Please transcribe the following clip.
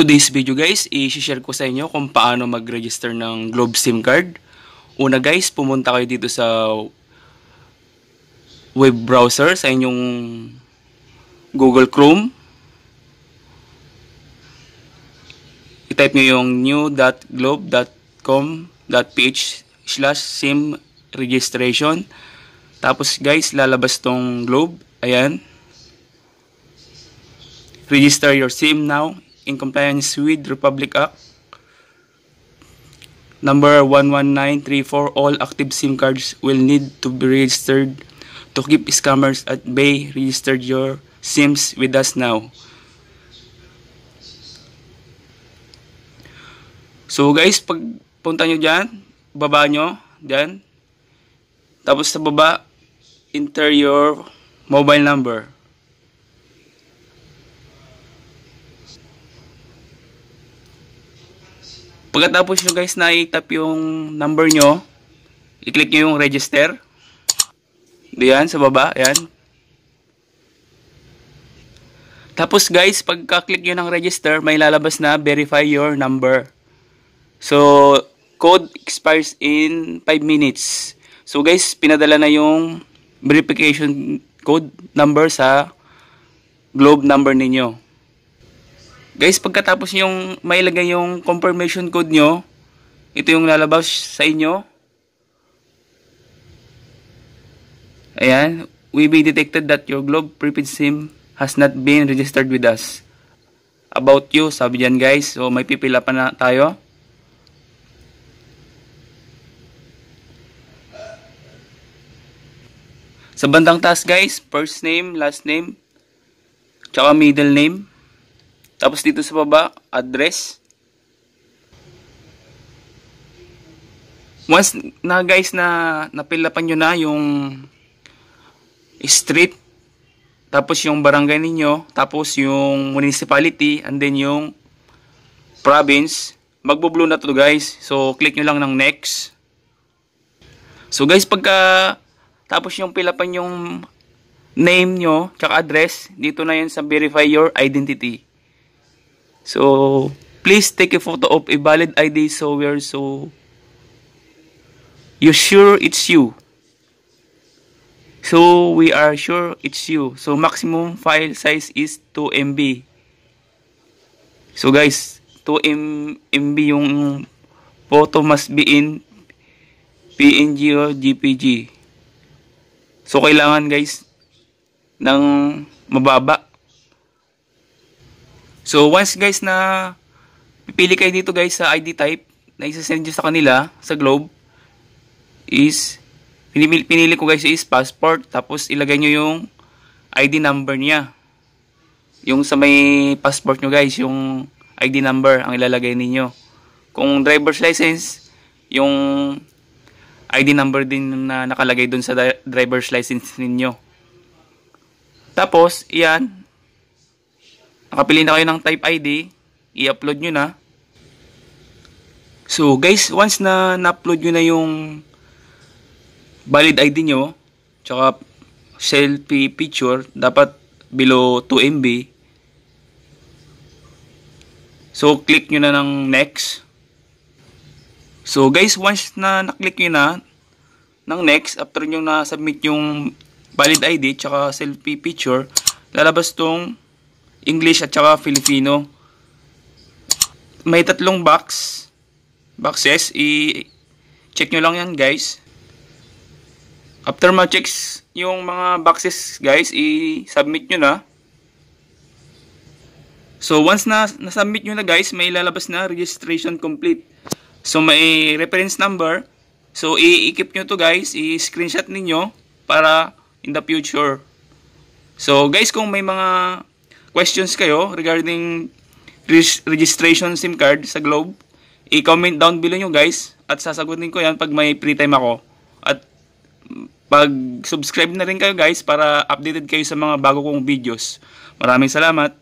today's video guys, i-share ko sa inyo kung paano mag-register ng Globe SIM card. Una guys, pumunta kayo dito sa web browser sa inyong Google Chrome. I-type nyo yung new.globe.com.ph slash SIM registration. Tapos guys, lalabas tong Globe. Ayan. Register your SIM now in compliance with Republic Act number 11934 all active SIM cards will need to be registered to keep scammers at bay register your SIMs with us now So guys, pag punta nyo dyan, baba niyo diyan Tapos sa baba, enter your mobile number. Pagkatapos nyo guys na i-tap yung number nyo, i-click nyo yung register. Diyan, sa baba. Ayan. Tapos guys, pagka-click nyo ng register, may lalabas na verify your number. So, code expires in 5 minutes. So guys, pinadala na yung verification code number sa globe number ninyo. Guys, pagkatapos yung mailagay yung confirmation code nyo, ito yung lalabas sa inyo. Ayan, we be detected that your Globe prepaid SIM has not been registered with us. About you, sabi dyan guys. So, may pipila pa na tayo. Sa bandang taas guys, first name, last name, tsaka middle name. Tapos dito sa baba, address. Once na guys na napilapan nyo na yung street, tapos yung barangay ninyo, tapos yung municipality, and then yung province, magbo-blue na to guys. So click nyo lang ng next. So guys, pagka tapos yung pilapan yung name nyo, tsaka address, dito na yan sa verify your identity. So, please take a photo of a valid ID so we're so you sure it's you. So, we are sure it's you. So, maximum file size is 2 MB. So, guys, 2 MB yung photo must be in PNG or GPG. So, kailangan guys ng mababa So, once guys na pipili kayo dito guys sa ID type na isa-send nyo sa kanila, sa Globe, is, pinili, pinili ko guys is passport, tapos ilagay nyo yung ID number niya. Yung sa may passport nyo guys, yung ID number ang ilalagay ninyo. Kung driver's license, yung ID number din na nakalagay dun sa driver's license ninyo. Tapos, iyan, Nakapili na kayo ng type ID. I-upload nyo na. So guys, once na na-upload nyo na yung valid ID nyo, tsaka selfie picture, dapat below 2 MB. So click nyo na ng next. So guys, once na na-click nyo na ng next, after nyo na-submit yung valid ID tsaka selfie picture, lalabas tong English at saka Filipino. May tatlong box, boxes. I-check nyo lang yan guys. After ma check yung mga boxes guys, i-submit nyo na. So once na na-submit nyo na guys, may lalabas na registration complete. So may reference number. So i-keep nyo to guys, i-screenshot ninyo para in the future. So guys, kung may mga questions kayo regarding registration SIM card sa Globe, i-comment down below nyo guys at sasagutin ko yan pag may free time ako. At pag-subscribe na rin kayo guys para updated kayo sa mga bago kong videos. Maraming salamat!